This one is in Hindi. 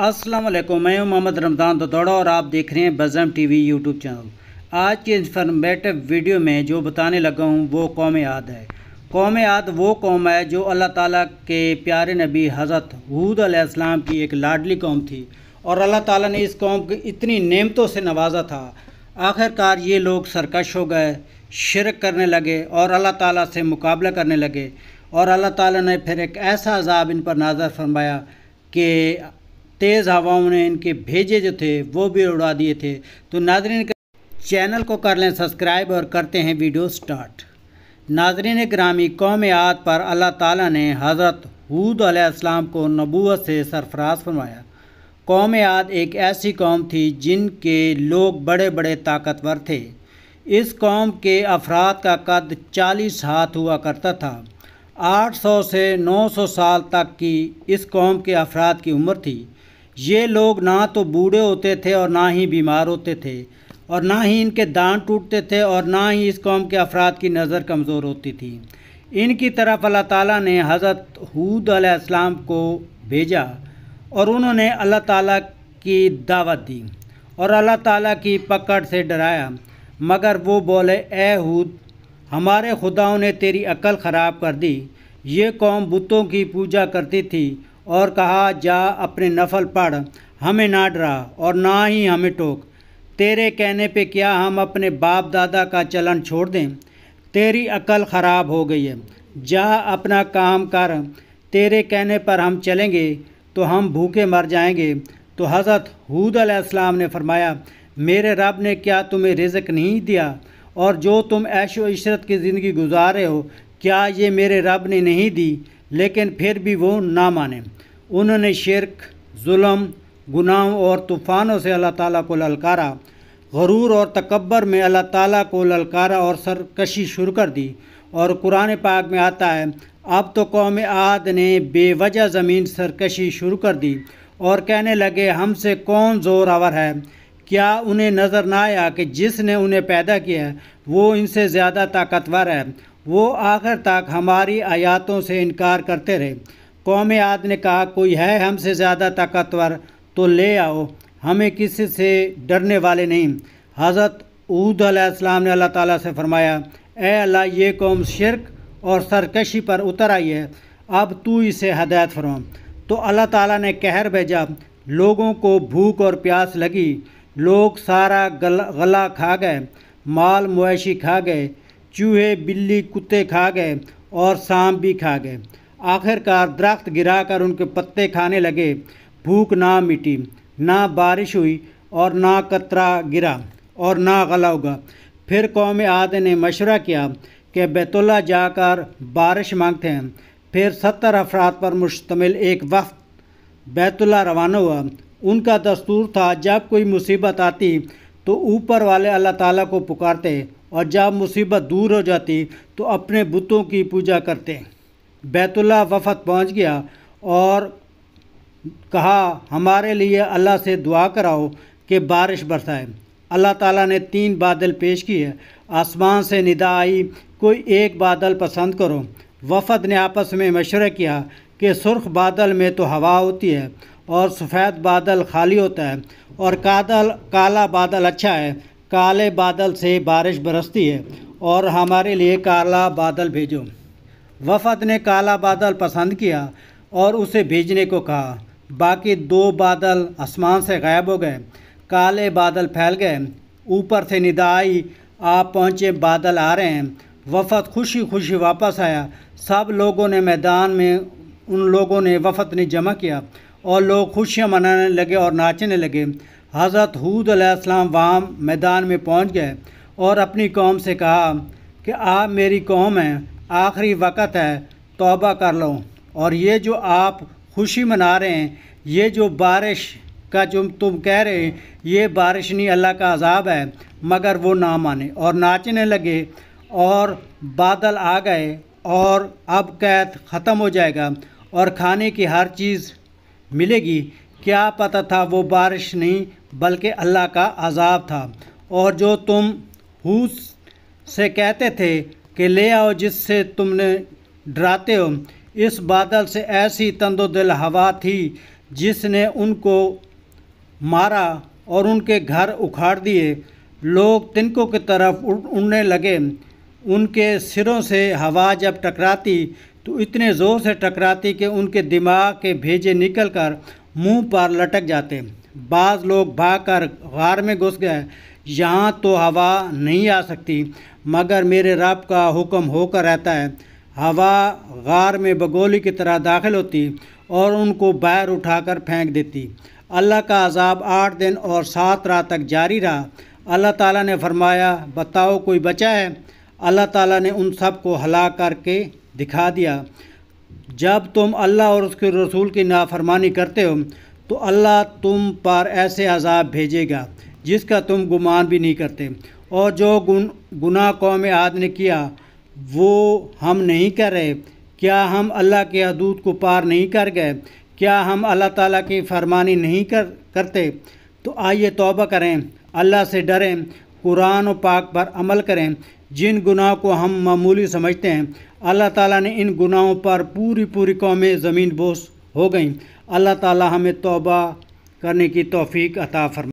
अस्सलाम वालेकुम मैं हूं मोहम्मद रमज़ान दौड़ा और आप देख रहे हैं बज़म टीवी यूट्यूब चैनल आज के इंफॉर्मेटिव वीडियो में जो बताने लगा हूं वो कौम याद है कौम याद वो कौम है जो अल्लाह ताला के प्यारे नबी हज़रत हूद अलैहिस्सलाम की एक लाडली कौम थी और अल्लाह ताला ने इस कौम को इतनी नेमतों से नवाजा था आखिरकार ये लोग सरकश हो गए शिरक करने लगे और अल्लाह ताला से मुकाबला करने लगे और अल्लाह ताला ने फिर एक ऐसा अजाब इन पर नाजर फरमाया कि तेज़ हवाओं ने इनके भेजे जो थे वो भी उड़ा दिए थे तो नाजरीन चैनल को कर लें सब्सक्राइब और करते हैं वीडियो स्टार्ट नाजरीन ग्रामी कौम आद पर अल्लाह ताला ने हज़रत हूद अलैहिस्सलाम को नबूत से सरफराज फरमाया कौम आद एक ऐसी कौम थी जिनके लोग बड़े बड़े ताकतवर थे इस कौम के अफराद का कद 40 हाथ हुआ करता था 800 से 900 साल तक की इस कौम के अफराद की उम्र थी ये लोग ना तो बूढ़े होते थे और ना ही बीमार होते थे और ना ही इनके दान टूटते थे और ना ही इस कौम के अफराद की नज़र कमज़ोर होती थी इनकी तरफ अल्लाह ताला ने हज़रत हूद अलैहिस्सलाम को भेजा और उन्होंने अल्लाह ताला की दावत दी और अल्लाह ताला की पकड़ से डराया मगर वो बोले ए हूद हमारे खुदाओं ने तेरी अकल ख़राब कर दी ये कौम बुतों की पूजा करती थी और कहा जा अपने नफल पढ़ हमें ना डरा और ना ही हमें टोक तेरे कहने पे क्या हम अपने बाप दादा का चलन छोड़ दें तेरी अकल ख़राब हो गई है जा अपना काम कर तेरे कहने पर हम चलेंगे तो हम भूखे मर जाएंगे तो हज़रत हूद अलैहिस्सलाम ने फरमाया मेरे रब ने क्या तुम्हें रिजक नहीं दिया और जो तुम ऐशो इशरत की ज़िंदगी गुजार रहे हो क्या ये मेरे रब ने नहीं दी लेकिन फिर भी वो ना माने उन्होंने शिरक जुल्म गुनाहों और तूफ़ानों से अल्लाह ताला को ललकारा गरूर और तकबर में अल्लाह ताला को ललकारा और सरकशी शुरू कर दी और कुरान पाक में आता है अब तो कौम आद ने बेवजह ज़मीन सरकशी शुरू कर दी और कहने लगे हमसे कौन ज़ोर आवर है क्या उन्हें नज़र ना आया कि जिसने उन्हें पैदा किया है वो इनसे ज़्यादा ताकतवर है वो आखिर तक हमारी आयातों से इनकार करते रहे कौम आद ने कहा कोई है हमसे ज़्यादा ताकतवर तो ले आओ हमें किसी से डरने वाले नहीं हज़रत ऊद अलैहिस्सलाम ने अल्लाह ताला से फरमाया ए अल्लाह ये कौम शिरक और सरकशी पर उतर आई है अब तू इसे हदायत फरमा तो अल्लाह ताला ने कहर भेजा लोगों को भूख और प्यास लगी लोग सारा गला, खा गए माल मुआशी खा गए चूहे बिल्ली कुत्ते खा गए और सांप भी खा गए आखिरकार दरख्त गिराकर उनके पत्ते खाने लगे भूख ना मिटी ना बारिश हुई और ना कतरा गिरा और ना गला उगा फिर कौम आद ने मशवरा किया कि बैतुल्ला जाकर बारिश मांगते हैं फिर सत्तर अफराद पर मुश्तमिल एक वक्त बैतुल्ला रवाना हुआ उनका दस्तूर था जब कोई मुसीबत आती तो ऊपर वाले अल्लाह ताला को पुकारते और जब मुसीबत दूर हो जाती तो अपने बुतों की पूजा करते बैतुल्ला वफद पहुंच गया और कहा हमारे लिए अल्लाह से दुआ कराओ कि बारिश बरसाए अल्लाह ताला ने तीन बादल पेश किए आसमान से निदा आई कोई एक बादल पसंद करो वफद ने आपस में मशवरा किया कि सुर्ख बादल में तो हवा होती है और सफ़ेद बादल खाली होता है और कादल काला बादल अच्छा है काले बादल से बारिश बरसती है और हमारे लिए काला बादल भेजो वफद ने काला बादल पसंद किया और उसे भेजने को कहा बाकी दो बादल आसमान से गायब हो गए काले बादल फैल गए ऊपर से निदा आई आप पहुँचे बादल आ रहे हैं वफद खुशी खुशी वापस आया सब लोगों ने मैदान में उन लोगों ने वफद ने जमा किया और लोग खुशियाँ मनाने लगे और नाचने लगे हज़रत हूद अलैहिस्सलाम वाम मैदान में पहुंच गए और अपनी कौम से कहा कि आप मेरी कौम है आखिरी वक़्त है तौबा कर लो और ये जो आप खुशी मना रहे हैं ये जो बारिश का जो तुम कह रहे ये बारिश नहीं अल्लाह का अजाब है मगर वो ना माने और नाचने लगे और बादल आ गए और अब कैद ख़त्म हो जाएगा और खाने की हर चीज़ मिलेगी क्या पता था वो बारिश नहीं बल्कि अल्लाह का अजाब था और जो तुम हूस से कहते थे कि ले आओ जिससे तुमने डराते हो इस बादल से ऐसी तंदोदिल हवा थी जिसने उनको मारा और उनके घर उखाड़ दिए लोग तिनकों की तरफ उड़ने लगे उनके सिरों से हवा जब टकराती तो इतने ज़ोर से टकराती कि उनके दिमाग के भेजे निकलकर मुंह पर लटक जाते बाज़ लोग भागकर गार में घुस गए यहाँ तो हवा नहीं आ सकती मगर मेरे रब का हुक्म होकर रहता है हवा गार में बगोली की तरह दाखिल होती और उनको बाहर उठाकर फेंक देती अल्लाह का अजाब आठ दिन और सात रात तक जारी रहा अल्लाह ताला ने फरमाया बताओ कोई बचा है अल्लाह ताला ने उन सब को हला करके दिखा दिया जब तुम अल्लाह और उसके रसूल की नाफरमानी करते हो तो अल्लाह तुम पर ऐसे अजाब भेजेगा जिसका तुम गुमान भी नहीं करते और जो गुन गुनाह कौम आद ने किया वो हम नहीं कर रहे क्या हम अल्लाह के हदूद को पार नहीं कर गए क्या हम अल्लाह ताला की फरमानी नहीं कर करते तो आइए तौबा करें अल्लाह से डरें कुरान और पाक पर अमल करें जिन गुनाहों को हम मामूली समझते हैं अल्लाह ताला ने इन गुनाहों पर पूरी पूरी कौमें ज़मीन बोस हो गई अल्लाह ताला हमें तौबा करने की तौफीक अता फरमा